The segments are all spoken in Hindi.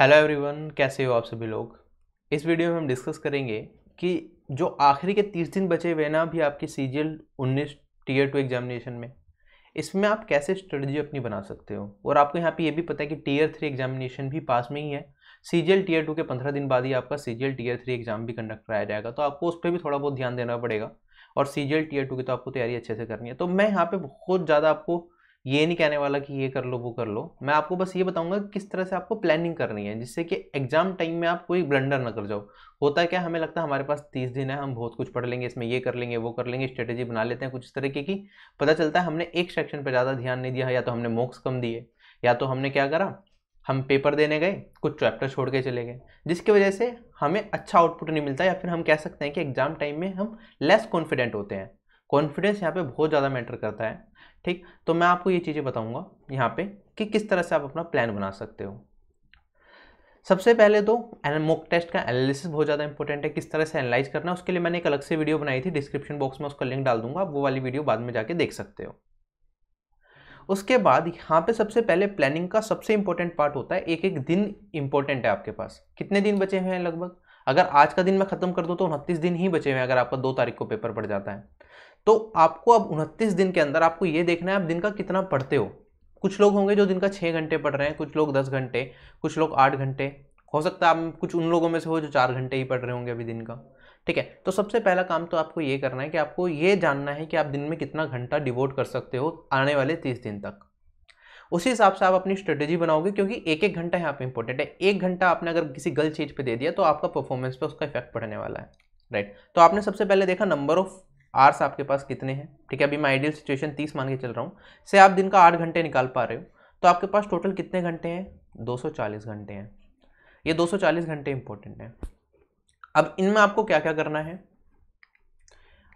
हेलो एवरीवन कैसे हो आप सभी लोग इस वीडियो में हम डिस्कस करेंगे कि जो आखिरी के तीस दिन बचे हुए ना अभी आपके सी जी एल उन्नीस टीयर टू एग्जामिनेशन में इसमें आप कैसे स्ट्रेटजी अपनी बना सकते हो और आपको यहाँ पे ये भी पता है कि टीयर थ्री एग्जामिनेशन भी पास में ही है C G L tier two के पंद्रह दिन बाद ही आपका C G L tier three exam भी कंडक्ट कराया जाएगा तो आपको उस पर भी थोड़ा बहुत ध्यान देना पड़ेगा और C G L tier two की तो आपको तैयारी अच्छे से करनी है तो मैं यहाँ पर बहुत ज़्यादा आपको ये नहीं कहने वाला कि ये कर लो वो कर लो मैं आपको बस ये बताऊंगा किस तरह से आपको प्लानिंग करनी है जिससे कि एग्जाम टाइम में आप कोई ब्लंडर ना कर जाओ होता है क्या हमें लगता है हमारे पास तीस दिन है हम बहुत कुछ पढ़ लेंगे इसमें ये कर लेंगे वो कर लेंगे स्ट्रेटेजी बना लेते हैं कुछ इस तरीके की पता चलता है हमने एक सेक्शन पर ज़्यादा ध्यान नहीं दिया या तो हमने मॉक्स कम दिए या तो हमने क्या करा हम पेपर देने गए कुछ चैप्टर छोड़ के चले गए जिसकी वजह से हमें अच्छा आउटपुट नहीं मिलता या फिर हम कह सकते हैं कि एग्ज़ाम टाइम में हम लेस कॉन्फिडेंट होते हैं कॉन्फिडेंस यहाँ पे बहुत ज़्यादा मैटर करता है ठीक तो मैं आपको ये चीज़ें बताऊँगा यहाँ पे कि किस तरह से आप अपना प्लान बना सकते हो सबसे पहले तो मोक टेस्ट का एनालिसिस बहुत ज़्यादा इंपॉर्टेंट है किस तरह से एनालाइज करना है उसके लिए मैंने एक अलग से वीडियो बनाई थी डिस्क्रिप्शन बॉक्स में उसका लिंक डाल दूंगा आप वो वाली वीडियो बाद में जाके देख सकते हो उसके बाद यहाँ पे सबसे पहले प्लानिंग का सबसे इंपॉर्टेंट पार्ट होता है एक एक दिन इंपॉर्टेंट है आपके पास कितने दिन बचे हुए हैं लगभग अगर आज का दिन मैं खत्म कर दूँ तो उनतीस दिन ही बचे हुए हैं अगर आपका दो तारीख को पेपर पड़ जाता है तो आपको अब उनतीस दिन के अंदर आपको ये देखना है आप दिन का कितना पढ़ते हो कुछ लोग होंगे जो दिन का छः घंटे पढ़ रहे हैं कुछ लोग दस घंटे कुछ लोग आठ घंटे हो सकता है आप कुछ उन लोगों में से हो जो चार घंटे ही पढ़ रहे होंगे अभी दिन का ठीक है तो सबसे पहला काम तो आपको ये करना है कि आपको ये जानना है कि आप दिन में कितना घंटा डिवोट कर सकते हो आने वाले तीस दिन तक उसी हिसाब से आप अपनी स्ट्रेटेजी बनाओगे क्योंकि एक एक घंटा यहाँ पे इंपॉर्टेंट है एक घंटा आपने अगर किसी गलत चीज़ पे दे दिया तो आपका परफॉर्मेंस पे उसका इफेक्ट पड़ने वाला है राइट तो आपने सबसे पहले देखा नंबर ऑफ आर्स आपके पास कितने हैं ठीक है अभी मैं आइडियल सिचुएशन तीस मान के चल रहा हूँ से आप दिन का आठ घंटे निकाल पा रहे हो तो आपके पास टोटल कितने घंटे हैं 240 घंटे हैं ये 240 घंटे इंपॉर्टेंट हैं अब इनमें आपको क्या क्या करना है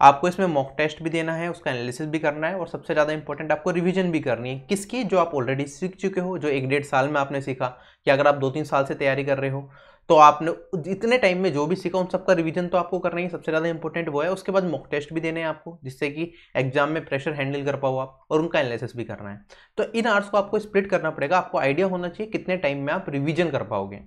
आपको इसमें मॉक टेस्ट भी देना है उसका एनालिसिस भी करना है और सबसे ज़्यादा इंपॉर्टेंट आपको रिविजन भी करनी है किसकी जो आप ऑलरेडी सीख चुके हो जो एक डेढ़ साल में आपने सीखा कि अगर आप दो तीन साल से तैयारी कर रहे हो तो आपने इतने टाइम में जो भी सीखा उन सबका रिवीजन तो आपको करना ही सबसे ज़्यादा इंपॉर्टेंट वो है उसके बाद मॉक टेस्ट भी देने हैं आपको जिससे कि एग्जाम में प्रेशर हैंडल कर पाओ आप और उनका एनालिसिस भी करना है तो इन आर्ट्स को आपको स्प्लिट करना पड़ेगा आपको आइडिया होना चाहिए कितने टाइम में आप रिविजन कर पाओगे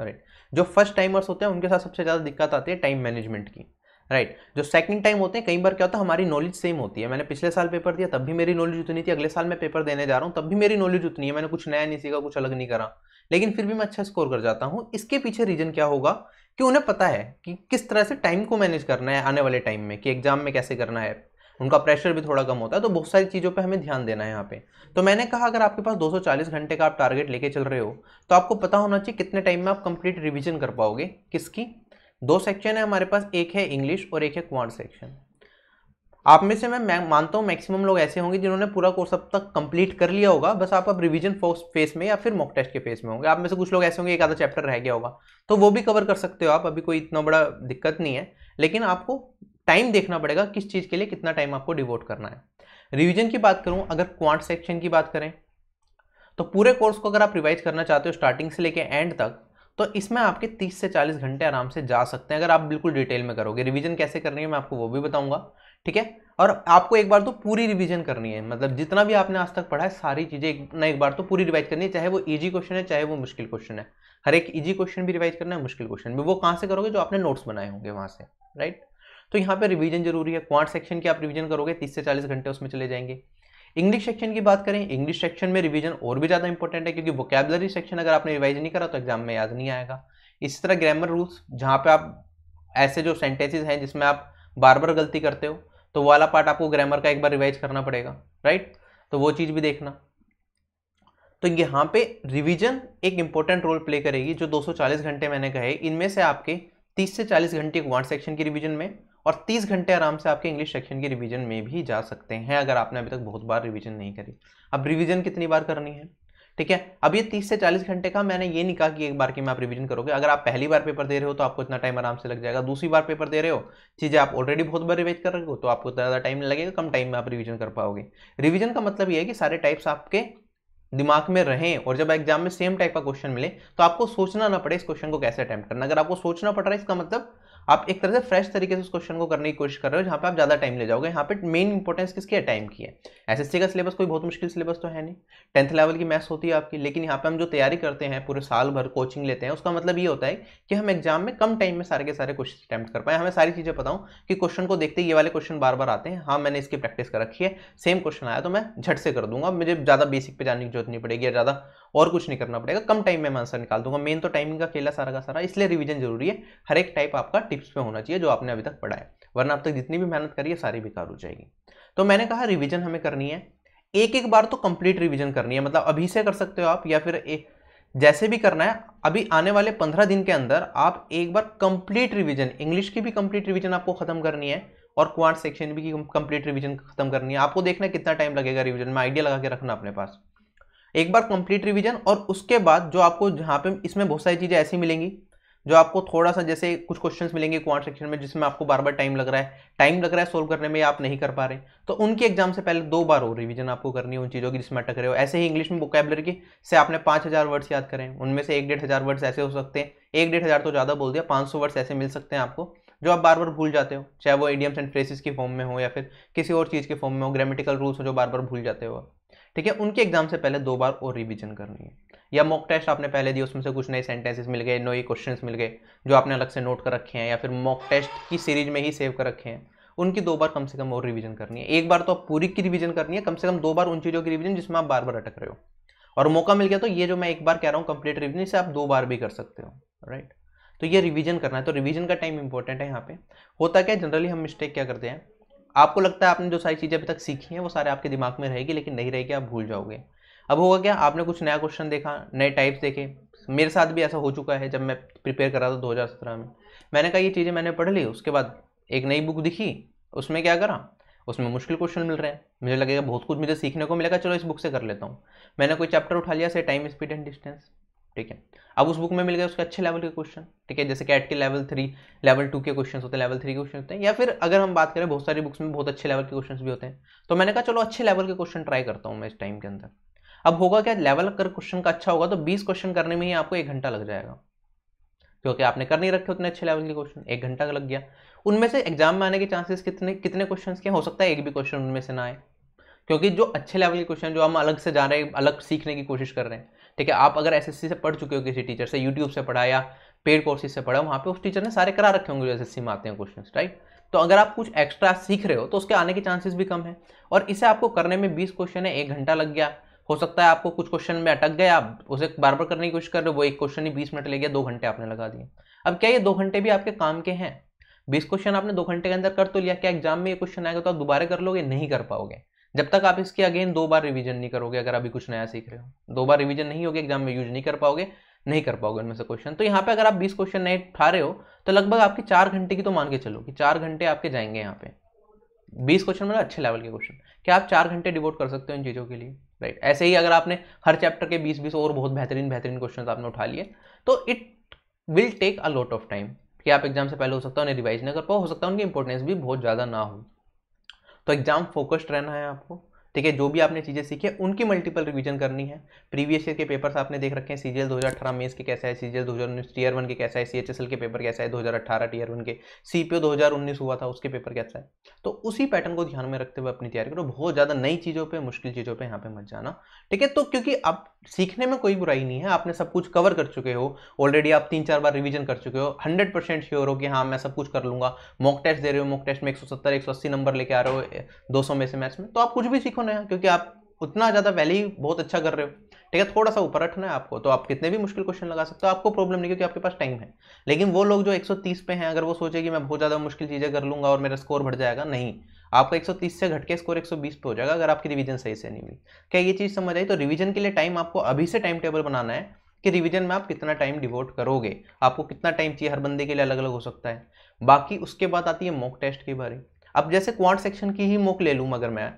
राइट जो फर्स्ट टाइमर्स होते हैं उनके साथ सबसे ज़्यादा दिक्कत आती है टाइम मैनेजमेंट की राइट right. जो सेकंड टाइम होते हैं कई बार क्या होता है हमारी नॉलेज सेम होती है मैंने पिछले साल पेपर दिया तब भी मेरी नॉलेज उतनी थी अगले साल मैं पेपर देने जा रहा हूँ तब भी मेरी नॉलेज उतनी है मैंने कुछ नया नहीं सीखा कुछ अलग नहीं करा लेकिन फिर भी मैं अच्छा स्कोर कर जाता हूँ इसके पीछे रीजन क्या होगा कि उन्हें पता है कि किस तरह से टाइम को मैनेज करना है आने वाले टाइम में कि एग्जाम में कैसे करना है उनका प्रेशर भी थोड़ा कम होता है तो बहुत सारी चीज़ों पे हमें ध्यान देना है यहाँ पे तो मैंने कहा अगर आपके पास 240 घंटे का आप टारगेट लेके चल रहे हो तो आपको पता होना चाहिए कितने टाइम में आप कंप्लीट रिवीजन कर पाओगे किसकी दो सेक्शन है हमारे पास एक है इंग्लिश और एक है क्वांट सेक्शन आप में से मैं मानता हूँ मैक्सिमम लोग ऐसे होंगे जिन्होंने पूरा कोर्स अब तक कंप्लीट कर लिया होगा बस आप अब रिवीजन फेस में या फिर मॉक टेस्ट के फेस में होंगे आप में से कुछ लोग ऐसे होंगे एक आधा चैप्टर रह गया होगा तो वो भी कवर कर सकते हो आप अभी कोई इतना बड़ा दिक्कत नहीं है लेकिन आपको टाइम देखना पड़ेगा किस चीज़ के लिए कितना टाइम आपको डिवोट करना है रिविजन की बात करूँ अगर क्वांट सेक्शन की बात करें तो पूरे कोर्स को अगर आप रिवाइज करना चाहते हो स्टार्टिंग से लेकर एंड तक तो इसमें आपके 30 से 40 घंटे आराम से जा सकते हैं अगर आप बिल्कुल डिटेल में करोगे रिवीजन कैसे करनी है मैं आपको वो भी बताऊंगा ठीक है और आपको एक बार तो पूरी रिवीजन करनी है मतलब जितना भी आपने आज तक पढ़ा है सारी चीज़ें एक ना एक बार तो पूरी रिवाइज करनी है चाहे वो इजी क्वेश्चन है चाहे वो मुश्किल क्वेश्चन है हर एक इजी क्वेश्चन भी रिवाइज करना है मुश्किल क्वेश्चन भी वो कहाँ से करोगे जो आपने नोट्स बनाए होंगे वहाँ से राइट तो यहाँ पर रिविजन जरूरी है क्वांट सेक्शन की आप रिविजन करोगे तीस से चालीस घंटे उसमें चले जाएंगे इंग्लिश सेक्शन की बात करें इंग्लिश सेक्शन में रिविजन और भी ज़्यादा इंपॉर्टेंट है क्योंकि वोकेबलरी सेक्शन अगर आपने रिवाइज नहीं करा तो एग्जाम में याद नहीं आएगा इसी तरह ग्रामर रूल्स जहाँ पर आप ऐसे जो सेंटेंसेज हैं जिसमें आप बार बार गलती करते हो तो वाला पार्ट आपको ग्रामर का एक बार रिवाइज करना पड़ेगा राइट तो वो चीज़ भी देखना तो यहाँ पे रिवीजन एक इम्पोर्टेंट रोल प्ले करेगी जो 240 घंटे मैंने कहे इनमें से आपके 30 से 40 घंटे वार्ड सेक्शन की रिवीजन में और 30 घंटे आराम से आपके इंग्लिश सेक्शन की रिवीजन में भी जा सकते हैं अगर आपने अभी तक बहुत बार रिवीजन नहीं करी अब रिवीजन कितनी बार करनी है ठीक है अब ये 30 से 40 घंटे का मैंने ये नहीं कहा कि एक बार की में आप रिवीजन करोगे अगर आप पहली बार पेपर दे रहे हो तो आपको इतना टाइम आराम से लग जाएगा दूसरी बार पेपर दे रहे हो चीज़ें आप ऑलरेडी बहुत बार रिवाइज कर रहे हो तो आपको ज़्यादा टाइम नहीं लगेगा कम टाइम में आप रिविजन कर पाओगे रिविजन का मतलब ये है कि सारे टाइप्स आपके दिमाग में रहें और जब एग्जाम में सेम टाइप का क्वेश्चन मिले तो आपको सोचना ना पड़े इस क्वेश्चन को कैसे अटैम्प्ट करना अगर आपको सोचना पड़ रहा है इसका मतलब आप एक तरह से फ्रेश तरीके से उस क्वेश्चन को करने की कोशिश कर रहे हो जहाँ पे आप ज़्यादा टाइम ले जाओगे यहाँ पे मेन इंपॉर्टेंस किसकी है टाइम की है एसएससी का सिलेबस कोई बहुत मुश्किल सिलेबस तो है नहीं टेंथ लेवल की मैथ्स होती है आपकी लेकिन यहाँ पे हम जो तैयारी करते हैं पूरे साल भर कोचिंग लेते हैं उसका मतलब ये होता है कि हम एग्जाम में कम टाइम में सारे के सारे क्वेश्चन अटैम्प्ट कर पाए हमें सारी चीज़ें पता हूँ कि क्वेश्चन को देखते ये वाले क्वेश्चन बार बार आते हैं हाँ मैंने इसकी प्रैक्टिस कर रखी है सेम क्वेश्चन आया तो मैं झट से कर दूंगा मुझे ज़्यादा बेसिक पे जाने की जरूरत नहीं पड़ेगी ज़्यादा और कुछ नहीं करना पड़ेगा कम टाइम में मैं आंसर निकाल दूंगा मेन तो टाइमिंग का खेला सारा का सारा इसलिए रिविजन जरूरी है हर एक टाइप आपका टिप्स पर होना चाहिए जो आपने अभी तक पढ़ा है वरना आप तक तो जितनी भी मेहनत करिए सारी बेकार हो जाएगी तो मैंने कहा रिविजन हमें करनी है एक एक बार तो कंप्लीट रिविजन करनी है मतलब अभी से कर सकते हो आप या फिर एक जैसे भी करना है अभी आने वाले पंद्रह दिन के अंदर आप एक बार कंप्लीट रिविजन इंग्लिश की भी कंप्लीट रिविजन आपको खत्म करनी है और क्वांट सेक्शन भी की कंप्लीट रिविजन खत्म करनी है आपको देखना कितना टाइम लगेगा रिविजन में आइडिया लगा के रखना अपने पास एक बार कंप्लीट रिवीजन और उसके बाद जो आपको जहाँ पे इसमें बहुत सारी चीज़ें ऐसी मिलेंगी जो आपको थोड़ा सा जैसे कुछ क्वेश्चंस मिलेंगे क्वांट सेक्शन में जिसमें आपको बार बार टाइम लग रहा है टाइम लग रहा है सोल्व करने में आप नहीं कर पा रहे तो उनके एग्जाम से पहले दो बार हो रिवीजन आपको करनी है उन चीज़ों की जिसमें अटक रहे हो ऐसे ही इंग्लिश में वोकेबलरी की से आपने पाँच हज़ार वर्ड्स याद करें उनमें से एक डेढ़ हज़ार वर्ड्स ऐसे हो सकते हैं एक डेढ़ हज़ार तो ज़्यादा बोल दिया पाँच सौ वर्ड्स ऐसे मिल सकते हैं आपको जो आप बार बार भूल जाते हो चाहे वो एडियम्स एंड फ्रेसिस के फॉर्म में हो या फिर किसी और चीज़ के फॉर्म में हो ग्रामेटिकल रूल्स हो जो बार बार भूल जाते हो ठीक है उनके एग्जाम से पहले दो बार और रिविजन करनी है या मॉक टेस्ट आपने पहले दिए उसमें से कुछ नए सेंटेंसेस मिल गए नए क्वेश्चंस मिल गए जो आपने अलग से नोट कर रखे हैं या फिर मॉक टेस्ट की सीरीज में ही सेव कर रखे हैं उनकी दो बार कम से कम और रिवीजन करनी है एक बार तो आप पूरी की रिविजन करनी है कम से कम दो बार उन चीज़ों की रिविजन जिसमें आप बार बार अटक रहे हो और मौका मिल गया तो ये जो मैं एक बार कह रहा हूँ कंप्लीट रिविजन इसे आप दो बार भी कर सकते हो राइट तो ये रिविजन करना है तो रिविजन का टाइम इंपॉर्टेंट है यहाँ पे होता क्या जनरली हम मिस्टेक क्या करते हैं आपको लगता है आपने जो सारी चीज़ें अभी तक सीखी हैं वो सारे आपके दिमाग में रहेगी लेकिन नहीं रहेगी आप भूल जाओगे अब होगा क्या आपने कुछ नया क्वेश्चन देखा नए टाइप्स देखे मेरे साथ भी ऐसा हो चुका है जब मैं प्रिपेयर कर रहा था सत्रह में मैंने कहा ये चीज़ें मैंने पढ़ ली उसके बाद एक नई बुक दिखी उसमें क्या करा उसमें मुश्किल क्वेश्चन मिल रहे हैं मुझे लगेगा बहुत कुछ मुझे सीखने को मिलेगा चलो इस बुक से कर लेता हूँ मैंने कोई चैप्टर उठा लिया से टाइम स्पीड एंड डिस्टेंस ठीक है अब उस बुक में मिल गया उसके अच्छे लेवल के क्वेश्चन ठीक है जैसे कैट के लेवल थ्री लेवल टू के क्वेश्चन होते हैं लेवल थ्री के क्वेश्चन होते हैं या फिर अगर हम बात करें बहुत सारी बुक्स में बहुत अच्छे लेवल के क्वेश्चन भी होते हैं तो मैंने कहा चलो अच्छे लेवल के क्वेश्चन ट्राई करता हूँ मैं इस टाइम के अंदर अब होगा क्या लेवल अगर क्वेश्चन का अच्छा होगा तो बीस क्वेश्चन करने में ही आपको एक घंटा लग जाएगा क्योंकि आपने कर नहीं रखे उतने अच्छे लेवल के क्वेश्चन एक घंटा लग गया उनमें से एग्जाम में आने के चांसेस कितने कितने क्वेश्चन के हो सकता है एक भी क्वेश्चन उनमें से ना आए क्योंकि जो अच्छे लेवल के क्वेश्चन जो हम अलग से जा रहे हैं अलग सीखने की कोशिश कर रहे हैं ठीक है आप अगर एस से पढ़ चुके हो किसी टीचर से यूट्यूब से पढ़ा या पेड कोर्सेज से पढ़ा वहाँ पे उस टीचर ने सारे करा रखे होंगे जो एस में आते हैं क्वेश्चन राइट तो अगर आप कुछ एक्स्ट्रा सीख रहे हो तो उसके आने के चांसेस भी कम है और इसे आपको करने में बीस क्वेश्चन है एक घंटा लग गया हो सकता है आपको कुछ क्वेश्चन में अटक गए आप उसे बार बार करने की कोशिश कर रहे हो वो एक क्वेश्चन ही बीस मिनट ले गया दो घंटे आपने लगा दिए अब क्या ये दो घंटे भी आपके काम के हैं बीस क्वेश्चन आपने दो घंटे के अंदर कर तो लिया क्या एग्जाम में ये क्वेश्चन आएगा तो आप दोबारा कर लोगे नहीं कर पाओगे जब तक आप इसकी अगेन दो बार रिवीजन नहीं करोगे अगर अभी कुछ नया सीख रहे हो दो बार रिवीजन नहीं होगा एग्जाम में यूज नहीं कर पाओगे नहीं कर पाओगे उनमें से क्वेश्चन तो यहाँ पे अगर आप 20 क्वेश्चन नए उठा रहे हो तो लगभग आपकी चार घंटे की तो मान के चलो कि चार घंटे आपके जाएंगे यहाँ पे बीस क्वेश्चन मतलब अच्छे लेवल के क्वेश्चन क्या आप चार घंटे डिवोट कर सकते हो इन चीज़ों के लिए राइट ऐसे ही अगर आपने हर चैप्टर के बीस बीस और बहुत बेहतरीन बेहतरीन क्वेश्चन आपने उठा लिए तो it will take a lot of time कि आप एग्जाम से पहले हो सकता है उन्हें रिवाइज ना कर पाओ हो सकता है उनकी इंपॉर्टेंस भी बहुत ज़्यादा ना हो तो एग्जाम फोकस्ड रहना है आपको ठीक है जो भी आपने चीज़ें सीखी है उनकी मल्टीपल रिवीजन करनी है प्रीवियस ईयर के पेपर्स आपने देख रखे हैं सीजीएल 2018 मेंस के कैसा है सीजीएल उन्नीस टीयर वन के कैसा है एल के पेपर कैसा है अठारह टीयर वन के सीपीओ उन्नीस हुआ था उसके पेपर कैसा है तो उसी पैटर्न को ध्यान में रखते हुए अपनी तैयारी करो बहुत ज़्यादा नई चीज़ों पर मुश्किल चीज़ों पर यहाँ पर मत जाना ठीक है तो क्योंकि आप सीखने में कोई बुराई नहीं है आपने सब कुछ कवर कर चुके हो ऑलरेडी आप तीन चार बार रिवीजन कर चुके हो हंड्रेड परसेंट श्योर हो कि हाँ मैं सब कुछ कर लूँगा मॉक टेस्ट दे रहे हो मॉक टेस्ट में एक सौ अस्सी नंबर लेके आ रहे हो दो सौ में से मैथ्स में तो आप कुछ भी सीखो होना है क्योंकि आप उतना ज़्यादा पहले ही बहुत अच्छा कर रहे हो ठीक है थोड़ा सा ऊपर रखना है आपको तो आप कितने भी मुश्किल क्वेश्चन लगा सकते हो आपको प्रॉब्लम नहीं क्योंकि आपके पास टाइम है लेकिन वो लोग जो 130 पे हैं अगर वो सोचे कि मैं बहुत ज़्यादा मुश्किल चीज़ें कर लूँगा और मेरा स्कोर बढ़ जाएगा नहीं आपका 130 से घट के स्कोर 120 पे हो जाएगा अगर आपकी रिविजन सही से नहीं हुई क्या ये चीज़ समझ आई तो रिविजन के लिए टाइम आपको अभी से टाइम टेबल बनाना है कि रिविजन में आप कितना टाइम डिवोट करोगे आपको कितना टाइम चाहिए हर बंदे के लिए अलग अलग हो सकता है बाकी उसके बाद आती है मॉक टेस्ट के बारे अब जैसे क्वांट सेक्शन की ही मॉक ले लूँ अगर मैं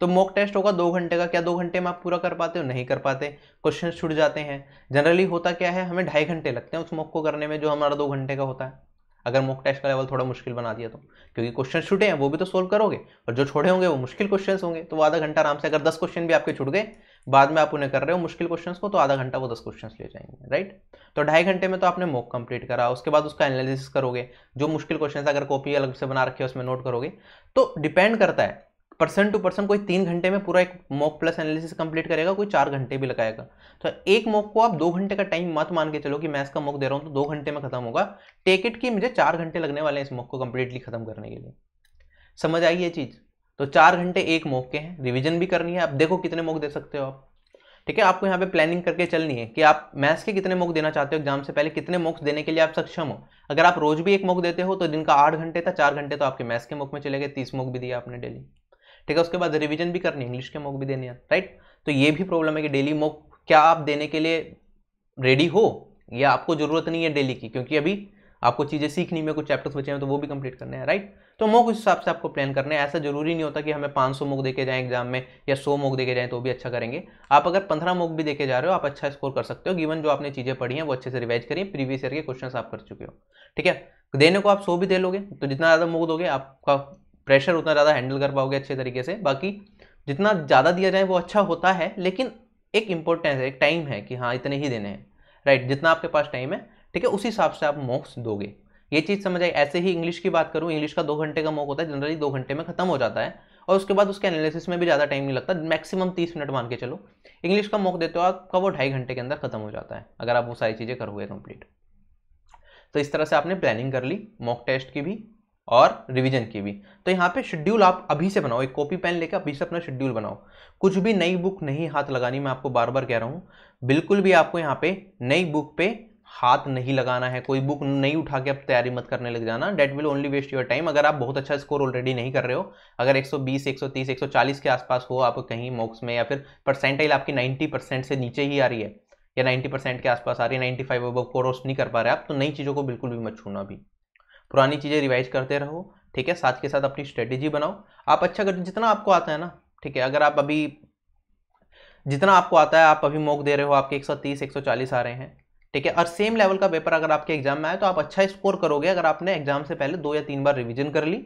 तो मॉक टेस्ट होगा दो घंटे का क्या दो घंटे में आप पूरा कर पाते हो नहीं कर पाते क्वेश्चन छूट जाते हैं जनरली होता क्या है हमें ढाई घंटे लगते हैं उस मॉक को करने में जो हमारा दो घंटे का होता है अगर मॉक टेस्ट का लेवल थोड़ा मुश्किल बना दिया तो क्योंकि क्वेश्चन छूटे हैं वो भी तो सोल्व करोगे और जो छोड़े होंगे वो मुश्किल क्वेश्चन होंगे तो आधा घंटा आराम से अगर दस क्वेश्चन भी आपके छूट गए बाद में आप उन्हें कर रहे हो मुश्किल क्वेश्चन को तो आधा घंटा वो दस क्वेश्चन ले जाएंगे राइट तो ढाई घंटे में तो आपने मॉक कंप्लीट करा उसके बाद उसका एनालिसिस करोगे जो मुश्किल क्वेश्चन अगर कॉपी अलग से बना रखे उसमें नोट करोगे तो डिपेंड करता है पर्सन टू पर्सन कोई तीन घंटे में पूरा एक मॉक प्लस एनालिसिस कंप्लीट करेगा कोई चार घंटे भी लगाएगा तो एक मॉक को आप दो घंटे का टाइम मत मान के चलो कि मैं इसका मॉक दे रहा हूँ तो दो घंटे में खत्म होगा टेक इट मुझे चार घंटे लगने वाले हैं इस मॉक को कंप्लीटली खत्म करने के लिए समझ आई ये चीज़ तो चार घंटे एक मॉक के हैं रिविजन भी करनी है आप देखो कितने मॉक दे सकते हो आप ठीक है आपको यहाँ पे प्लानिंग करके चलनी है कि आप मैथ्स के कितने मॉक देना चाहते हो एग्जाम से पहले कितने मॉक्स देने के लिए आप सक्षम हो अगर आप रोज भी एक मॉक देते हो तो दिन का आठ घंटे था चार घंटे तो आपके मैथ्स के मॉक में चले गए तीस मॉक भी दिया आपने डेली ठीक है उसके बाद रिविजन भी करनी इंग्लिश के मॉक भी देने हैं राइट तो ये भी प्रॉब्लम है कि डेली मॉक क्या आप देने के लिए रेडी हो या आपको ज़रूरत नहीं है डेली की क्योंकि अभी आपको चीज़ें सीखनी में कुछ चैप्टर्स बचे हैं तो वो भी कंप्लीट करने हैं राइट तो मॉक उस हिसाब से आपको प्लान करना है ऐसा जरूरी नहीं होता कि हमें 500 मॉक देके जाएं एग्जाम में या 100 मॉक देके जाएं तो भी अच्छा करेंगे आप अगर 15 मॉक भी देके जा रहे हो आप अच्छा स्कोर कर सकते हो गिवन जो आपने चीज़ें पढ़ी हैं वो अच्छे से रिवाइज करिए प्रीवियस ईयर के क्वेश्चन आप कर चुके हो ठीक है देने को आप सो भी दे लोगे तो जितना ज़्यादा मॉक दोगे आपका प्रेशर उतना ज़्यादा हैंडल कर पाओगे अच्छे तरीके से बाकी जितना ज़्यादा दिया जाए वो अच्छा होता है लेकिन एक इम्पोर्टेंस है एक टाइम है कि हाँ इतने ही देने हैं राइट जितना आपके पास टाइम है ठीक है उसी हिसाब से आप मॉक्स दोगे ये चीज़ समझ आई ऐसे ही इंग्लिश की बात करूँ इंग्लिश का दो घंटे का मॉक होता है जनरली दो घंटे में खत्म हो जाता है और उसके बाद उसके एनालिसिस में भी ज़्यादा टाइम नहीं लगता मैक्सिमम तीस मिनट मान के चलो इंग्लिश का मॉक देते हो आपका वो ढाई घंटे के अंदर खत्म हो जाता है अगर आप वो सारी चीज़ें करोगे कंप्लीट तो इस तरह से आपने प्लानिंग कर ली मॉक टेस्ट की भी और रिवीजन की भी तो यहाँ पे शेड्यूल आप अभी से बनाओ एक कॉपी पेन लेकर अभी से अपना शेड्यूल बनाओ कुछ भी नई बुक नहीं हाथ लगानी मैं आपको बार बार कह रहा हूँ बिल्कुल भी आपको यहाँ पे नई बुक पे हाथ नहीं लगाना है कोई बुक नहीं उठा के आप तैयारी मत करने लग जाना that will only waste your time अगर आप बहुत अच्छा स्कोर ऑलरेडी नहीं कर रहे हो अगर 120, 130, 140 के आसपास हो आप कहीं मॉक्स में या फिर परसेंटाइल आपकी 90 परसेंट से नीचे ही आ रही है या 90 परसेंट के आसपास आ रही है 95 फाइव अब कोर्स नहीं कर पा रहे आप तो नई चीज़ों को बिल्कुल भी मत छूना अभी पुरानी चीज़ें रिवाइज करते रहो ठीक है साथ के साथ अपनी स्ट्रेटेजी बनाओ आप अच्छा कर जितना आपको आता है ना ठीक है अगर आप अभी जितना आपको आता है आप अभी मॉक दे रहे हो आपके 130 140 आ रहे हैं ठीक है और सेम लेवल का पेपर अगर आपके एग्जाम में आए तो आप अच्छा स्कोर करोगे अगर आपने एग्जाम से पहले दो या तीन बार रिविजन कर ली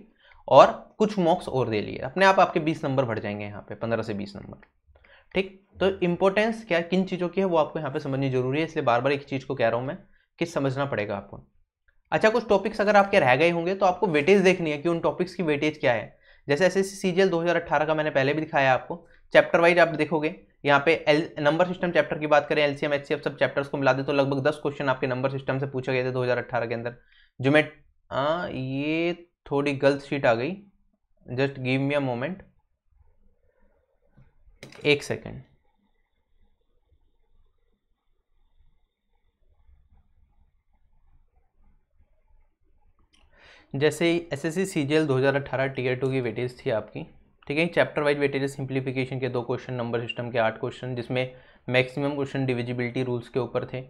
और कुछ मॉक्स और दे लिए अपने आप आपके बीस नंबर बढ़ जाएंगे यहाँ पे पंद्रह से बीस नंबर ठीक तो इंपॉर्टेंस क्या किन चीज़ों की है वो आपको यहाँ पे समझनी जरूरी है इसलिए बार बार एक चीज़ को कह रहा हूँ मैं कि समझना पड़ेगा आपको अच्छा कुछ टॉपिक्स अगर आपके रह गए होंगे तो आपको वेटेज देखनी है कि उन टॉपिक्स की वेटेज क्या है जैसे एस एस सी दो हज़ार अट्ठारह का मैंने पहले भी दिखाया आपको चैप्टर वाइज आप देखोगे यहाँ पे एल नंबर सिस्टम चैप्टर की बात करें एलसीएम सी सब चैप्टर्स को मिला दे तो लगभग दस क्वेश्चन आपके नंबर सिस्टम से पूछे गए थे 2018 के अंदर मैं हाँ ये थोड़ी गलत शीट आ गई just give me a moment एक सेकेंड जैसे S S C C G L दो हज़ार अट्ठारह टीयर टू की वेटेज थी आपकी ठीक है चैप्टर वाइज वेटेज सिंप्लीफिकेशन के दो क्वेश्चन नंबर सिस्टम के आठ क्वेश्चन जिसमें मैक्सिमम क्वेश्चन डिविजिबिलिटी रूल्स के ऊपर थे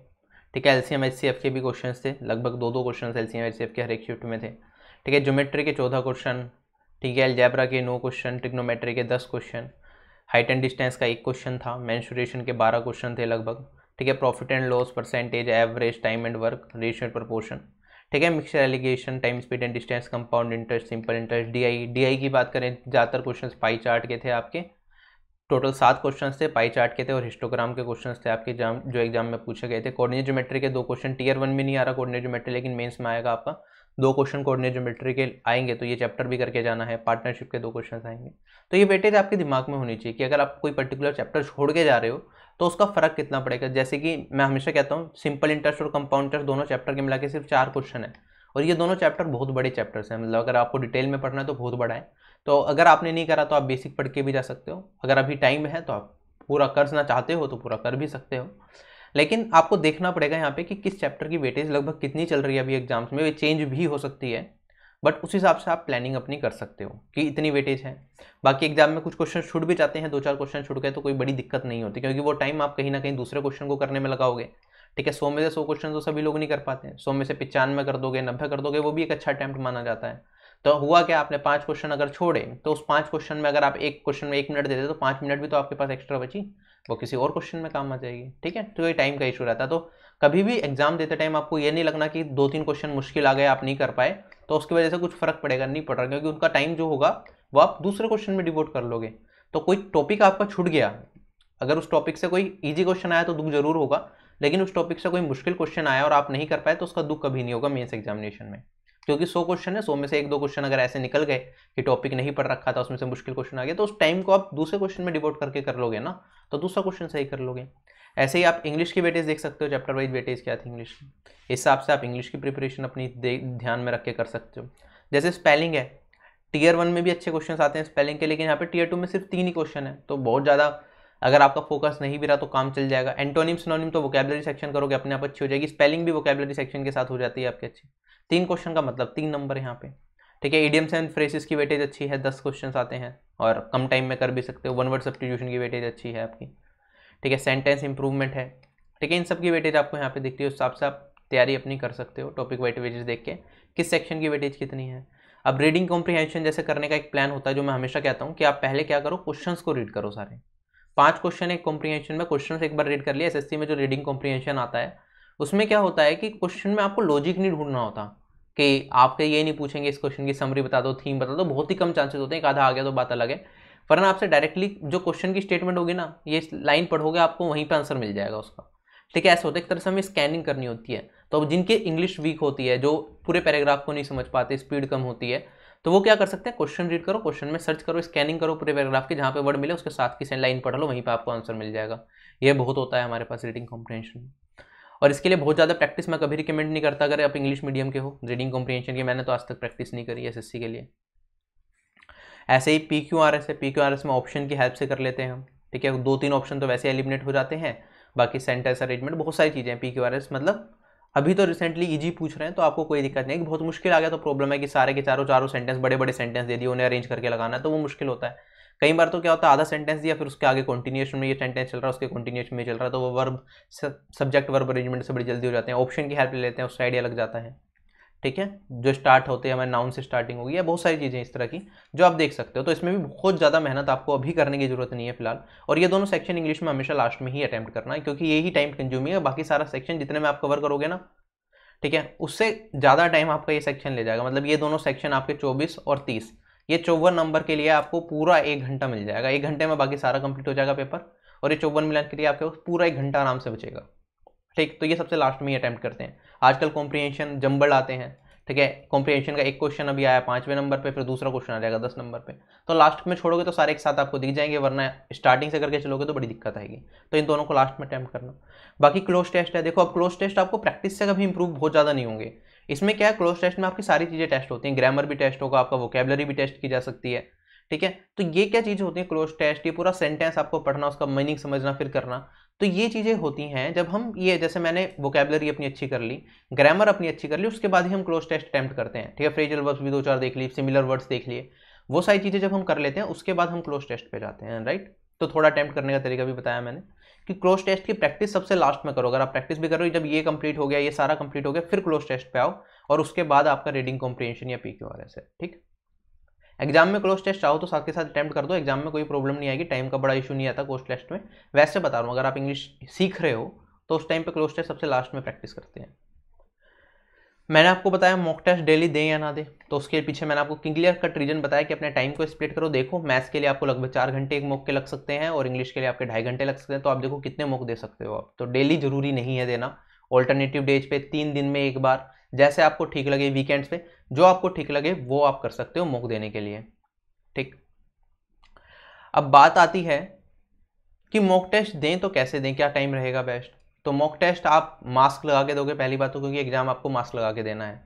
ठीक है L C M H C F के भी क्वेश्चन थे लगभग दो दो question L C M H C F के हर एक शिफ्ट में थे ठीक है ज्योमेट्री के चौदह क्वेश्चन ठीक है एलजैब्रा के नौ क्वेश्चन ट्रिग्नोमेट्री के दस क्वेश्चन हाइट एंड डिस्टेंस का एक क्वेश्चन था मैंशुरेशन के बारह क्वेश्चन थे लगभग ठीक है profit and loss percentage average time and work ratio proportion ठीक है mixture alligation time speed and distance compound interest simple interest DI DI की बात करें ज़्यादातर क्वेश्चन पाई चार्ट के थे आपके टोटल सात क्वेश्चन थे पाई चार्ट के थे और हिस्टोग्राम के क्वेश्चन थे आपके एग्जाम जो एग्जाम में पूछे गए थे कोर्डिनेट जोमेट्री के दो क्वेश्चन टीयर वन में नहीं आ रहा कोर्डिनेट जोमेट्री लेकिन मेन्स में आएगा आपका दो क्वेश्चन कोऑर्डिनेट ज्योमेट्री के आएंगे तो ये चैप्टर भी करके जाना है पार्टनरशिप के दो क्वेश्चन आएंगे तो ये बेटे आपके दिमाग में होनी चाहिए कि अगर आप कोई पर्टिकुलर चैप्टर छोड़ के जा रहे हो तो उसका फर्क कितना पड़ेगा जैसे कि मैं हमेशा कहता हूँ सिंपल इंटरेस्ट और कंपाउंड इंटरेस्ट दोनों चैप्टर के मिला के सिर्फ चार क्वेश्चन है और ये दोनों चैप्टर बहुत बड़े चैप्टर्स हैं मतलब अगर आपको डिटेल में पढ़ना है तो बहुत बड़ा है तो अगर आपने नहीं करा तो आप बेसिक पढ़ के भी जा सकते हो अगर अभी टाइम है तो आप पूरा करना चाहते हो तो पूरा कर भी सकते हो लेकिन आपको देखना पड़ेगा यहाँ पे कि किस चैप्टर की वेटेज लगभग कितनी चल रही है अभी एग्जाम्स में वे चेंज भी हो सकती है बट उस हिसाब से आप प्लानिंग अपनी कर सकते हो कि इतनी वेटेज है बाकी एग्जाम में कुछ क्वेश्चन छूट भी जाते हैं दो चार क्वेश्चन छूट गए तो कोई बड़ी दिक्कत नहीं होती क्योंकि वो टाइम आप कहीं ना कहीं दूसरे क्वेश्चन को करने में लगाओगे ठीक है सौ में से सौ क्वेश्चन तो सभी लोग नहीं कर पाते हैं सौ में से पचानवे कर दोगे नब्बे कर दोगे वो भी एक अच्छा अटैम्प्ट माना जाता है तो हुआ क्या आपने पाँच क्वेश्चन अगर छोड़े तो उस पाँच क्वेश्चन में अगर आप एक क्वेश्चन में एक मिनट दे दे तो पाँच मिनट भी तो आपके पास एक्स्ट्रा बची वो किसी और क्वेश्चन में काम आ जाएगी ठीक है तो ये टाइम का इशू रहता है तो कभी भी एग्जाम देते टाइम आपको ये नहीं लगना कि दो तीन क्वेश्चन मुश्किल आ गए आप नहीं कर पाए तो उसकी वजह से कुछ फर्क पड़ेगा नहीं पड़ रहा क्योंकि उनका टाइम जो होगा वो आप दूसरे क्वेश्चन में डिवोट कर लोगे तो कोई टॉपिक आपका छूट गया अगर उस टॉपिक से कोई ईजी क्वेश्चन आया तो दुख जरूर होगा लेकिन उस टॉपिक से कोई मुश्किल क्वेश्चन आया और आप नहीं कर पाए तो उसका दुख कभी नहीं होगा मेन्स एग्जामिनेशन में क्योंकि सौ क्वेश्चन है सौ में से एक दो क्वेश्चन अगर ऐसे निकल गए कि टॉपिक नहीं पढ़ रखा था उसमें से मुश्किल क्वेश्चन आ गया तो उस टाइम को आप दूसरे क्वेश्चन में डिवोट करके कर लोगे ना तो दूसरा क्वेश्चन सही कर लोगे ऐसे ही आप इंग्लिश की वेटेज देख सकते हो चैप्टर वाइज वेटेज क्या थी इंग्लिश की इस हिसाब से आप इंग्लिश की प्रिपरेशन अपनी ध्यान में रख के कर सकते हो जैसे स्पेलिंग है टीयर वन में भी अच्छे क्वेश्चन आते हैं स्पेलिंग के लेकिन यहाँ पे टीयर टू में सिर्फ तीन ही क्वेश्चन है तो बहुत ज़्यादा अगर आपका फोकस नहीं भी रहा तो काम चल जाएगा एंटोनिम्स सिनोनिम तो वोकेबलरी सेक्शन करोगे अपने आप अच्छी हो जाएगी स्पेलिंग भी वोकेबलरी सेक्शन के साथ हो जाती है आपकी अच्छी तीन क्वेश्चन का मतलब तीन नंबर यहाँ पे ठीक है ईडियम्स एंड फ्रेसिस की वेटेज अच्छी है दस क्वेश्चन आते हैं और कम टाइम में कर भी सकते हो वन वर्ड सब्सटीट्यूशन की वेटेज अच्छी है आपकी ठीक है सेंटेंस इंप्रूवमेंट है ठीक है इन सब की वेटेज आपको यहाँ पे रही है उस हिसाब से आप तैयारी अपनी कर सकते हो टॉपिक वाइट वेटेज देख के किस सेक्शन की वेटेज कितनी है अब रीडिंग कॉम्प्रीहेंशन जैसे करने का एक प्लान होता है जो मैं हमेशा कहता हूँ कि आप पहले क्या करो क्वेश्चंस को रीड करो सारे पांच क्वेश्चन एक कॉम्प्रीहेंशन में क्वेश्चन एक बार रीड कर लिया एसएससी में जो रीडिंग कॉम्प्रीहेंशन आता है उसमें क्या होता है कि क्वेश्चन में आपको लॉजिक नहीं ढूंढना होता कि आपके ये नहीं पूछेंगे इस क्वेश्चन की समरी बता दो थीम बता दो बहुत ही कम चांसेस होते हैं एक आधा आ गया तो बात अलग है वरना आपसे डायरेक्टली जो क्वेश्चन की स्टेटमेंट होगी ना ये लाइन पढ़ोगे आपको वहीं पर आंसर मिल जाएगा उसका ठीक है ऐसा होता है एक तरह से हमें स्कैनिंग करनी होती है तो अब जिनके इंग्लिश वीक होती है जो पूरे पैराग्राफ को नहीं समझ पाते स्पीड कम होती है तो वो क्या कर सकते हैं क्वेश्चन रीड करो क्वेश्चन में सर्च करो स्कैनिंग करो पूरे पैराग्राफ के जहाँ पे वर्ड मिले उसके साथ की लाइन पढ़ लो वहीं पर आपको आंसर मिल जाएगा ये बहुत होता है हमारे पास रीडिंग कॉम्प्रेंशन और इसके लिए बहुत ज़्यादा प्रैक्टिस मैं कभी रिकमेंड नहीं करता अगर आप इंग्लिश मीडियम के हो रीडिंग कॉम्प्रीहेंशन की मैंने तो आज तक प्रैक्टिस नहीं करी एस के लिए ऐसे ही पी क्यू आर एस है पी क्यू आर एस में ऑप्शन की हेल्प से कर लेते हैं हम ठीक है दो तीन ऑप्शन तो वैसे एलिमिनेट हो जाते हैं बाकी सेंटेंस अरेंजमेंट बहुत सारी चीज़ें हैं पी क्यू आर एस मतलब अभी तो रिसेंटली ईजी पूछ रहे हैं तो आपको कोई दिक्कत नहीं है बहुत मुश्किल आ गया तो प्रॉब्लम है कि सारे के चारों चारों सेंटेंस बड़े बड़े सेंटेंस दे दिए उन्हें अरेंज करके लगाना तो वो मुश्किल होता है कई बार तो क्या होता है आधा सेंटेंस दिया फिर उसके आगे कंटिन्यूएशन में ये सेंटेंस चल रहा है उसके कंटिन्यूएशन में चल रहा है तो वो वर्ब सब्जेक्ट वर्ब अरेंजमेंट से बड़ी जल्दी हो जाते हैं ऑप्शन की हेल्प ले लेते हैं उससे आइडिया लग जाता है ठीक है जो स्टार्ट होते हैं हमारे नाउन से स्टार्टिंग होगी या बहुत सारी चीज़ें इस तरह की जो आप देख सकते हो तो इसमें भी बहुत ज़्यादा मेहनत आपको अभी करने की जरूरत नहीं है फिलहाल और ये दोनों सेक्शन इंग्लिश में हमेशा लास्ट में ही अटैम्प्ट करना है क्योंकि यही टाइम कंज्यूमिंग है बाकी सारा सेक्शन जितने में आप कवर करोगे ना ठीक है उससे ज़्यादा टाइम आपका ये सेक्शन ले जाएगा मतलब ये दोनों सेक्शन आपके चौबीस और तीस ये चौवन नंबर के लिए आपको पूरा एक घंटा मिल जाएगा एक घंटे में बाकी सारा कंप्लीट हो जाएगा पेपर और ये चौवन मिलान के लिए आपके पास पूरा एक घंटा आराम से बचेगा ठीक तो ये सबसे लास्ट में ही अटैम्प्ट करते हैं आजकल कॉम्प्रीहेंशन जम्बल आते हैं ठीक है कॉम्प्रीहेंशन का एक क्वेश्चन अभी आया पाँचवें नंबर पे फिर दूसरा क्वेश्चन आ जाएगा दस नंबर पे तो लास्ट में छोड़ोगे तो सारे एक साथ आपको दिख जाएंगे वरना स्टार्टिंग से करके चलोगे तो बड़ी दिक्कत आएगी तो इन दोनों को लास्ट में अटैम्प्ट करना बाकी क्लोज टेस्ट है देखो अब क्लोज टेस्ट आपको प्रैक्टिस से कभी इंप्रूव बहुत ज़्यादा नहीं होंगे इसमें क्या है क्लोज टेस्ट में आपकी सारी चीज़ें टेस्ट होती हैं ग्रामर भी टेस्ट होगा आपका वोकेबलरी भी टेस्ट की जा सकती है ठीक है तो ये क्या चीज़ें होती हैं क्लोज टेस्ट ये पूरा सेंटेंस आपको पढ़ना उसका मीनिंग समझना फिर करना तो ये चीज़ें होती हैं जब हम ये जैसे मैंने वोकेबलरी अपनी अच्छी कर ली ग्रामर अपनी अच्छी कर ली उसके बाद ही हम क्लोज टेस्ट अटैम्प्ट करते हैं ठीक है फ्रेजल वर्ड्स भी दो चार देख ली सिमिलर वर्ड्स देख लिए वो सारी चीज़ें जब हम कर लेते हैं उसके बाद हम क्लोज टेस्ट पर जाते हैं राइट तो थोड़ा अटैम्प्ट करने का तरीका भी बताया मैंने कि क्लोज टेस्ट की प्रैक्टिस सबसे लास्ट में करो अगर आप प्रैक्टिस भी करो जब ये कंप्लीट हो गया ये सारा कंप्लीट हो गया फिर क्लोज टेस्ट पे आओ और उसके बाद आपका रीडिंग कॉम्प्रीहेंशन या पी क्यू आर एस है ठीक एग्जाम में क्लोज टेस्ट आओ तो साथ के साथ अटैम्प्ट कर दो एग्जाम में कोई प्रॉब्लम नहीं आएगी टाइम का बड़ा इशू नहीं आता क्लोज टेस्ट में वैसे बता रहा हूँ अगर आप इंग्लिश सीख रहे हो तो उस टाइम पर क्लोज टेस्ट सबसे लास्ट में प्रैक्टिस करते हैं मैंने आपको बताया मॉक टेस्ट डेली दें या ना दें तो उसके पीछे मैंने आपको क्लियर कट रीजन बताया कि अपने टाइम को स्प्लिट करो देखो मैथ्स के लिए आपको लगभग चार घंटे एक मॉक के लग सकते हैं और इंग्लिश के लिए आपके ढाई घंटे लग सकते हैं तो आप देखो कितने मॉक दे सकते हो आप तो डेली जरूरी नहीं है देना ऑल्टरनेटिव डेज पे तीन दिन में एक बार जैसे आपको ठीक लगे वीकेंड्स पे जो आपको ठीक लगे वो आप कर सकते हो मॉक देने के लिए ठीक अब बात आती है कि मॉक टेस्ट दें तो कैसे दें क्या टाइम रहेगा बेस्ट तो मॉक टेस्ट आप मास्क लगा के दोगे पहली बात तो क्योंकि एग्ज़ाम आपको मास्क लगा के देना है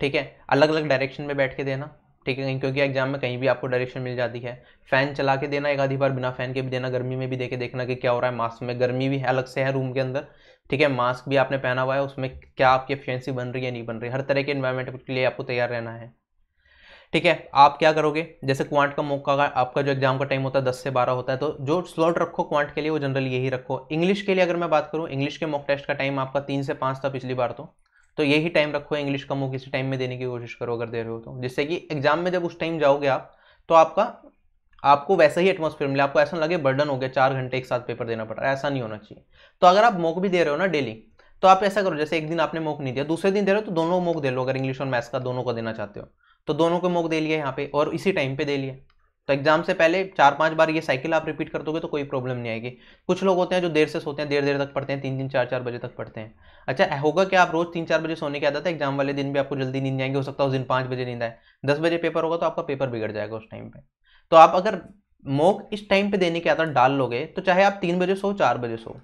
ठीक है अलग अलग डायरेक्शन में बैठ के देना ठीक है क्योंकि एग्जाम में कहीं भी आपको डायरेक्शन मिल जाती है फ़ैन चला के देना एक आधी बार बिना फ़ैन के भी देना गर्मी में भी देखे देखना कि क्या हो रहा है मास्क में गर्मी भी है अलग से है रूम के अंदर ठीक है मास्क भी आपने पहना हुआ है उसमें क्या आपकी एफिशिएंसी बन रही है नहीं बन रही है हर तरह के इन्वायरमेंट के लिए आपको तैयार रहना है ठीक है आप क्या करोगे जैसे क्वांट का मौका आपका जो एग्जाम का टाइम होता है दस से बारह होता है तो जो स्लॉट रखो क्वांट के लिए वो जनरली यही रखो इंग्लिश के लिए अगर मैं बात करूँ इंग्लिश के मॉक टेस्ट का टाइम आपका तीन से पाँच था पिछली बार तो तो यही टाइम रखो इंग्लिश का मॉक इसी टाइम में देने की कोशिश करो अगर दे रहे हो तो जिससे कि एग्जाम में जब उस टाइम जाओगे आप तो आपका आपको वैसा ही एटमोसफेयर मिले आपको ऐसा लगे बर्डन हो गया चार घंटे एक साथ पेपर देना पड़ रहा है ऐसा नहीं होना चाहिए तो अगर आप मॉक भी दे रहे हो ना डेली तो आप ऐसा करो जैसे एक दिन आपने मॉक नहीं दिया दूसरे दिन दे रहे हो तो दोनों मॉक दे लो अगर इंग्लिश और मैथ्स का दोनों को देना चाहते हो तो दोनों को मोक दे लिया यहाँ पे और इसी टाइम पे दे लिया तो एग्जाम से पहले चार पांच बार ये साइकिल आप रिपीट कर दोगे तो कोई प्रॉब्लम नहीं आएगी कुछ लोग होते हैं जो देर से सोते हैं देर देर तक पढ़ते हैं तीन तीन चार चार बजे तक पढ़ते हैं अच्छा होगा कि आप रोज तीन चार बजे सोने की आदत है एग्जाम वाले दिन भी आपको जल्दी नींद आएंगे हो सकता है उस दिन पाँच बजे नींद आए दस बजे पेपर होगा तो आपका पेपर बिगड़ जाएगा उस टाइम पर तो आप अगर मोक इस टाइम पर देने की आदत डाल लोगे तो चाहे आप तीन बजे सो चार बजे सो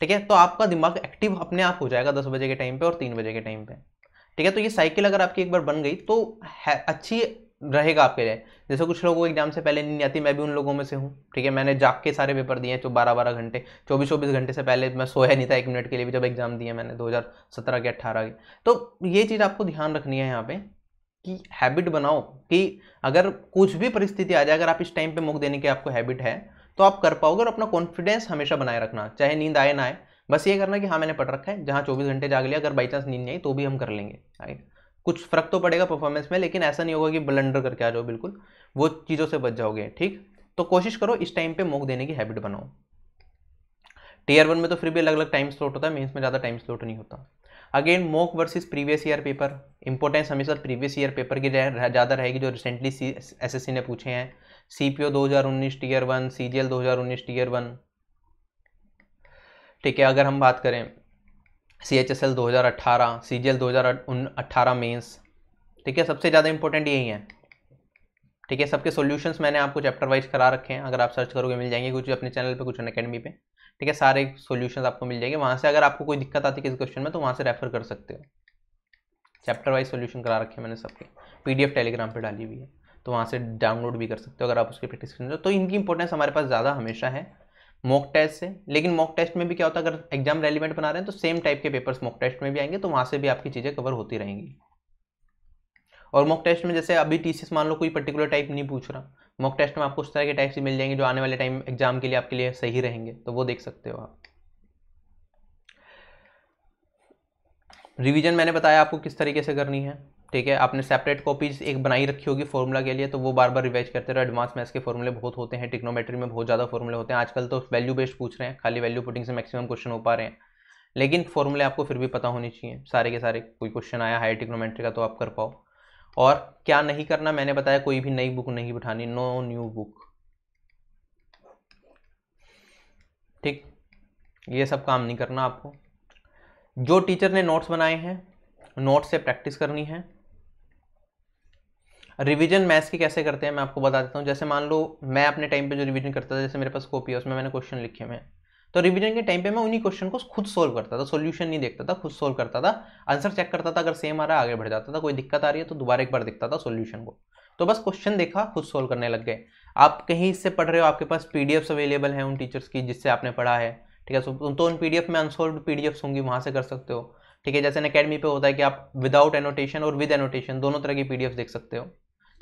ठीक है तो आपका दिमाग एक्टिव अपने आप हो जाएगा दस बजे के टाइम पे और तीन बजे के टाइम पे ठीक है तो ये साइकिल अगर आपकी एक बार बन गई तो है अच्छी रहेगा आपके लिए जैसे कुछ लोगों को एग्जाम से पहले नींद आती मैं भी उन लोगों में से हूँ ठीक है मैंने जाग के सारे पेपर दिए हैं जो बारह बारह घंटे चौबीस चौबीस घंटे से पहले मैं सोया नहीं था एक मिनट के लिए भी जब एग्जाम दिए मैंने दो के अट्ठारह के तो ये चीज़ आपको ध्यान रखनी है यहाँ पे कि हैबिट बनाओ कि अगर कुछ भी परिस्थिति आ जाए अगर आप इस टाइम पर मुख देने की आपको हैबिट है तो आप कर पाओगे और अपना कॉन्फिडेंस हमेशा बनाए रखना चाहे नींद आए ना आए बस ये करना कि हाँ मैंने पढ़ रखा है जहाँ चौबीस घंटे जाग लिया अगर बाई चांस नींद नहीं तो भी हम कर लेंगे राइट कुछ फर्क तो पड़ेगा परफॉर्मेंस में लेकिन ऐसा नहीं होगा कि ब्लंडर करके आ जाओ बिल्कुल वो चीज़ों से बच जाओगे ठीक तो कोशिश करो इस टाइम पे मोक देने की हैबिट बनाओ टीयर वन में तो फिर भी अलग अलग टाइम स्लॉट होता है मेंस में ज़्यादा टाइम स्लॉट नहीं होता again mock versus previous year paper importance हमेशा प्रीवियस ईयर पेपर की ज़्यादा रहेगी जो रिसेंटली सी एस ने पूछे हैं सी पी ओ दो हज़ार उन्नीस tier one C G L दो हज़ार उन्नीस टीयर वन ठीक है अगर हम बात करें सी एच एस एल दो हज़ार अट्ठारह सी जी एल दो हज़ार अट्ठारह मेन्स ठीक है सबसे ज़्यादा इंपॉर्टेंट यही है ठीक है सबके सॉल्यूशंस मैंने आपको चैप्टर वाइज करा रखे हैं अगर आप सर्च करोगे मिल जाएंगे कुछ अपने चैनल पे कुछ अकेडमी पे ठीक है सारे सॉल्यूशंस आपको मिल जाएंगे वहाँ से अगर आपको कोई दिक्कत आती है किसी क्वेश्चन में तो वहाँ से रेफर कर सकते हो चैप्टर वाइज सोल्यूशन करा रखे हैं मैंने सबके पी टेलीग्राम पर डाली हुई है तो वहाँ से डाउनलोड भी कर सकते हो अगर आप उसकी प्रैक्टिस करना तो इनकी इंपॉर्टेंस हमारे पास ज़्यादा हमेशा है मॉक टेस्ट से लेकिन मॉक टेस्ट में भी क्या होता है अगर एग्जाम रेलिवेंट बना रहे हैं तो सेम टाइप के पेपर्स मॉक टेस्ट में भी आएंगे तो वहाँ से भी आपकी चीज़ें कवर होती रहेंगी और मॉक टेस्ट में जैसे अभी टीसीएस मान लो कोई पर्टिकुलर टाइप नहीं पूछ रहा मॉक टेस्ट में आपको उस तरह के टाइप्स मिल जाएंगे जो आने वाले टाइम एग्जाम के लिए आपके लिए सही रहेंगे तो वो देख सकते हो आप रिविजन मैंने बताया आपको किस तरीके से करनी है ठीक है आपने सेपरेट कॉपीज एक बनाई रखी होगी फॉर्मूला के लिए तो वो बार बार रिवाइज करते रहो एडवांस मैथ्स के फॉर्मूले बहुत होते हैं टिक्नोमेट्री में बहुत ज़्यादा फॉर्मूले होते हैं आजकल तो वैल्यू बेस्ड पूछ रहे हैं खाली वैल्यू पुटिंग से मैक्सिमम क्वेश्चन हो पा रहे हैं लेकिन फॉर्मूले आपको फिर भी पता होनी चाहिए सारे के सारे कोई क्वेश्चन आया हाई टिक्नोमेट्री का तो आप कर पाओ और क्या नहीं करना मैंने बताया कोई भी नई बुक नहीं बिठानी नो न्यू बुक ठीक ये सब काम नहीं करना आपको जो टीचर ने नोट्स बनाए हैं नोट्स से प्रैक्टिस करनी है रिवीजन मैथ्स की कैसे करते हैं मैं आपको बता देता हूँ जैसे मान लो मैं अपने टाइम पे जो रिवीजन करता था जैसे मेरे पास कॉपी है उसमें मैंने क्वेश्चन लिखे हुए तो रिवीजन के टाइम पे मैं उन्हीं क्वेश्चन को खुद सोल्व करता था सोल्यूशन नहीं देखता था खुद सोल्व करता था आंसर चेक करता था अगर सेम आ रहा आगे बढ़ जाता था कोई दिक्कत आ रही है तो दोबारा एक बार देखता था सोल्यूशन को तो बस क्वेश्चन देखा खुद सोल्व करने लग गए आप कहीं इससे पढ़ रहे हो आपके पास पी अवेलेबल हैं उन टीचर्स की जिससे आपने पढ़ा है ठीक है तो उन पी में अनसोल्व पीडीएफ्स होंगी वहाँ से कर सकते हो ठीक है जैसे अकेडमी पे होता है कि आप विदाउट एनोटेशन और विद एनोटेशन दोनों तरह की पीडीएफ देख सकते हो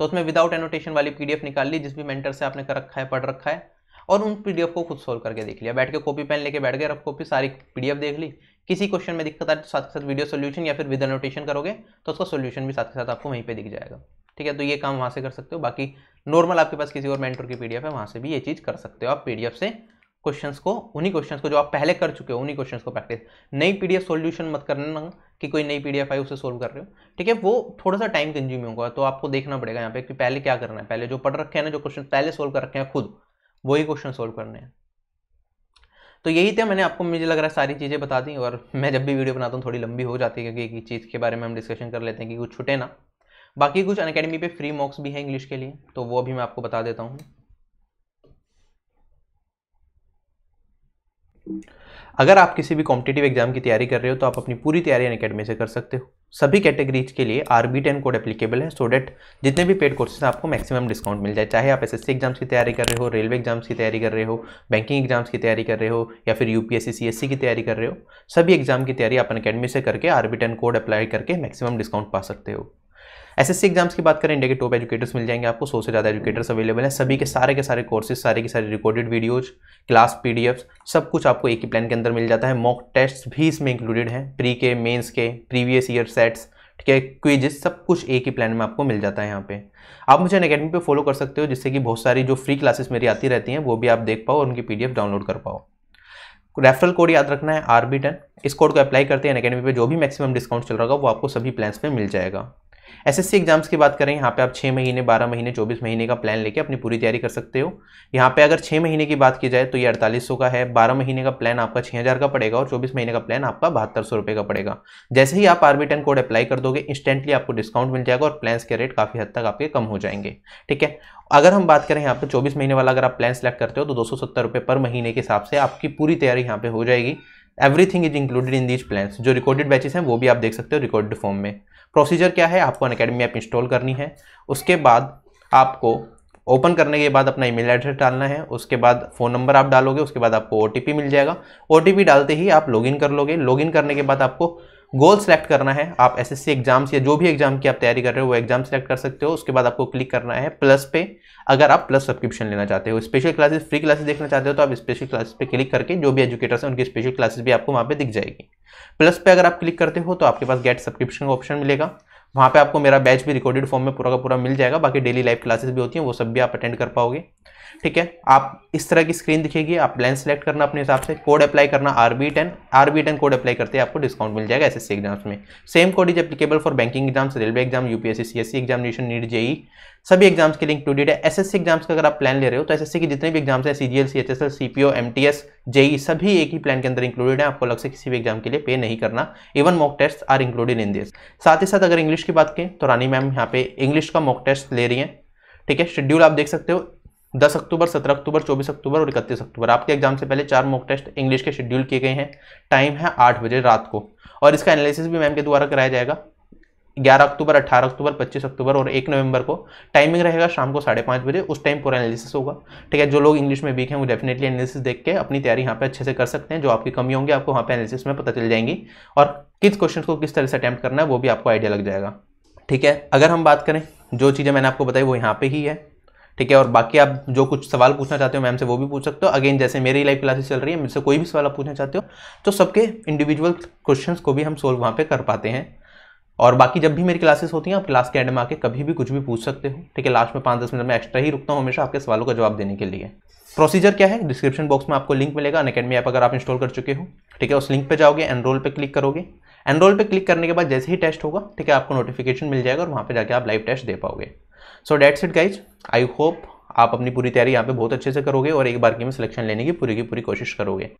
तो उसमें विदाउट एनोटेशन वाली पीडीएफ निकाल ली जिस भी मेंटर से आपने कर रखा है पढ़ रखा है और उन पीडीएफ को खुद सोल्व करके देख लिया बैठ के कॉपी पेन लेके बैठ गए रफ कॉपी सारी पीडीएफ देख ली किसी क्वेश्चन में दिक्कत आए तो साथ के साथ वीडियो सोल्यूशन या फिर विद एनोटेशन करोगे तो उसका सोल्यूशन भी साथ के साथ आपको वहीं पर दिख जाएगा ठीक है तो ये काम वहाँ से कर सकते हो बाकी नॉर्मल आपके पास किसी और मेंटर की पी है वहाँ से भी ये चीज़ कर सकते हो आप पी से क्वेश्चंस को उन्हीं क्वेश्चंस को जो आप पहले कर चुके हो उन्हीं क्वेश्चंस को प्रैक्टिस नई पीडीएफ सॉल्यूशन मत करना कि कोई नई पीडीएफ आई उसे सोल्व कर रहे हो ठीक है वो थोड़ा सा टाइम कंज्यूम होगा तो आपको देखना पड़ेगा यहाँ पे कि पहले क्या करना है पहले जो पढ़ रखे हैं ना जो क्वेश्चन पहले सोल्व कर रखे हैं खुद वही क्वेश्चन सोल्व करने हैं तो यही थे मैंने आपको मुझे लग रहा है सारी चीज़ें बता दी और मैं जब भी वीडियो बनाता हूँ थोड़ी लंबी हो जाती है क्योंकि एक चीज़ के बारे में हम डिस्कशन कर लेते हैं कि कुछ छुटे ना बाकी कुछ अनकेडमी पे फ्री मॉक्स भी हैं इंग्लिश के लिए तो वो अभी मैं आपको बता देता हूँ अगर आप किसी भी कॉम्पिटेटिव एग्जाम की तैयारी कर रहे हो तो आप अपनी पूरी तैयारी अन अकेडमी से कर सकते हो सभी कैटेगरीज के लिए R B ten code applicable है सो डेट जितने भी पेड कोर्सेज आपको मैक्सिमम डिस्काउंट मिल जाए चाहे आप एस एग्जाम्स की तैयारी कर रहे हो रेलवे एग्जाम्स की तैयारी कर रहे हो बैंकिंग एग्जाम्स की तैयारी कर रहे हो या फिर यू पी की तैयारी कर रहे हो सभी एग्जाम की तैयारी आप अकेडमी से करके R B ten code apply करके मैक्सिमम डिस्काउंट पा सकते हो एस सी एग्जाम्स की बात करें इंडिया के टॉप एजुकेटर्स मिल जाएंगे आपको सौ से ज़्यादा एजुकेटर्स अवेलेबल हैं सभी के सारे के सारे कोर्सेज सारे के सारे रिकॉर्डेड वीडियोज क्लास पी सब कुछ आपको एक ही प्लान के अंदर मिल जाता है मॉक टेस्ट भी इसमें इंक्लूडेड हैं प्री के मेन्स के प्रीवियस ईयर सेट्स ठीक है क्विजेस सब कुछ एक ही प्लान में आपको मिल जाता है यहाँ पे आप मुझे अकेडमी पे फॉलो कर सकते हो जिससे कि बहुत सारी जो फ्री क्लासेस मेरी आती रहती हैं वो भी आप देख पाओ और उनकी पीडीएफ डाउनलोड कर पाओ रेफरल कोड याद रखना है आर बी टेन इस कोड को अप्लाई करते हैं अकेडमी पे जो भी मैक्सिमम डिस्काउंट चल रहा होगा वो आपको सभी प्लान्स पे मिल जाएगा एसएससी एग्जाम्स की बात करें यहाँ पे आप छः महीने बारह महीने चौबीस महीने का प्लान लेके अपनी पूरी तैयारी कर सकते हो यहाँ पे अगर छः महीने की बात की जाए तो ये अड़तालीस का है बारह महीने का प्लान आपका छः हज़ार का पड़ेगा और चौबीस महीने का प्लान आपका बहत्तर सौ रुपये का पड़ेगा जैसे ही आप आर्मी टेन कोड अप्लाई कर दोगे इंस्टेंटली आपको डिस्काउंट मिल जाएगा और प्लान के रेट काफ़ी हद तक आपके कम हो जाएंगे ठीक है अगर हम बात करें यहाँ पे चौबीस महीने वाला अगर आप प्लान सेलेक्ट करते हो तो दो सौ पर महीने के हिसाब से आपकी पूरी तैयारी यहाँ पे हो जाएगी everything is included in these plans जो रिकॉर्डेड बैचेस हैं वो भी आप देख सकते हो रिकॉर्डेड फॉर्म में प्रोसीजर क्या है आपको अकेडमी ऐप इंस्टॉल करनी है उसके बाद आपको ओपन करने के बाद अपना ईमेल एड्रेस डालना है उसके बाद फ़ोन नंबर आप डालोगे उसके बाद आपको ओ मिल जाएगा ओ डालते ही आप लॉगिन कर लोगे लॉगिन करने के बाद आपको गोल सेलेक्ट करना है आप एसएससी एग्जाम्स या जो भी एग्जाम की आप तैयारी कर रहे हो वो एग्जाम सेलेक्ट कर सकते हो उसके बाद आपको क्लिक करना है प्लस पे अगर आप प्लस सब्सक्रिप्शन लेना चाहते हो स्पेशल क्लासेस फ्री क्लासेस देखना चाहते हो तो आप स्पेशल क्लासेस पे क्लिक करके जो भी एजुकेटर्स हैं उनकी स्पेशल क्लासेस भी आपको वहाँ पे दिख जाएगी प्लस पे अगर आप क्लिक करते हो तो आपके पास गेट सब्सक्रिप्शन का ऑप्शन मिलेगा वहाँ पर आपको मेरा बैच भी रिकॉर्डेड फॉर्म में पूरा का पूरा मिल जाएगा बाकी डेली लाइव क्लासेस भी होती हैं वो सब भी आप अटेंड कर पाओगे ठीक है आप इस तरह की स्क्रीन दिखेगी आप प्लान सेलेक्ट करना अपने हिसाब से कोड अप्लाई करना R B ten R B ten code apply करते हैं आपको डिस्काउंट मिल जाएगा एसएससी एग्जाम्स में same code is applicable for banking exams railway exam UPSC CSC examination NEET JE सभी एग्जाम्स के लिए इंक्लूडेड है एसएससी एग्जाम्स का अगर आप प्लान ले रहे हो तो एसएससी के जितने भी एग्जाम्स हैं CGL CHSL CPO MTS JE सभी एक ही प्लान के अंदर इंक्लूडेड है आपको अलग से किसी भी एग्जाम के लिए पे नहीं करना even mock test are included in this साथ ही साथ अगर इंग्लिश की बात करें तो रानी मैम यहाँ पे इंग्लिश का मॉक टेस्ट ले रही है ठीक है शेड्यूल आप देख सकते हो 10 अक्टूबर 17 अक्टूबर 24 अक्टूबर और इकतीस अक्टूबर आपके एग्जाम से पहले चार मॉक टेस्ट इंग्लिश के शेड्यूल किए गए हैं टाइम है आठ बजे रात को और इसका एनालिसिस भी मैम के द्वारा कराया जाएगा 11 अक्टूबर 18 अक्टूबर 25 अक्टूबर और 1 नवंबर को टाइमिंग रहेगा शाम को साढ़े पाँच बजे उस टाइम पूरा एनालिसिस होगा ठीक है जो लोग इंग्लिश में वीक हैं वो डेफिनेटली एनालिसिस देख के अपनी तैयारी यहाँ पे अच्छे से कर सकते हैं जो आपकी कमी होंगी आपको वहाँ पे एनालिसिस में पता चल जाएंगी और किस क्वेश्चन को किस तरह से अटैम्प्ट करना है वो भी आपको आइडिया लग जाएगा ठीक है अगर हम बात करें जो चीज़ें मैंने आपको बताई वो यहाँ पर ही है ठीक है और बाकी आप जो कुछ सवाल पूछना चाहते हो मैम से वो भी पूछ सकते हो अगेन जैसे मेरी लाइव क्लासेस चल रही है मुझसे कोई भी सवाल आप पूछना चाहते हो तो सबके इंडिविजुअल क्वेश्चन को भी हम सोल्व वहाँ पर कर पाते हैं और बाकी जब भी मेरी क्लासेस होती हैं आप क्लास के एंड में आके कभी भी कुछ भी पूछ सकते हो ठीक है लास्ट में पाँच दस मिनट में एक्स्ट्रा ही रुकता हूँ हमेशा आपके सवालों का जवाब देने के लिए प्रोसीजर क्या है डिस्क्रिप्शन बॉक्स में आपको लिंक मिलेगा अनकेडमी ऐप अगर आप इंस्टॉल कर चुके हो ठीक है उस लिंक पर जाओगे एनरोल पर क्लिक करोगे एनरोल पे क्लिक करने के बाद जैसे ही टेस्ट होगा ठीक है आपको नोटिफिकेशन मिल जाएगा और वहाँ पर जाकर आप लाइव टेस्ट दे पाओगे so that's it guys I hope आप अपनी पूरी तैयारी यहाँ पे बहुत अच्छे से करोगे और एक बार की में सिलेक्शन लेने की पूरी की पूरी कोशिश करोगे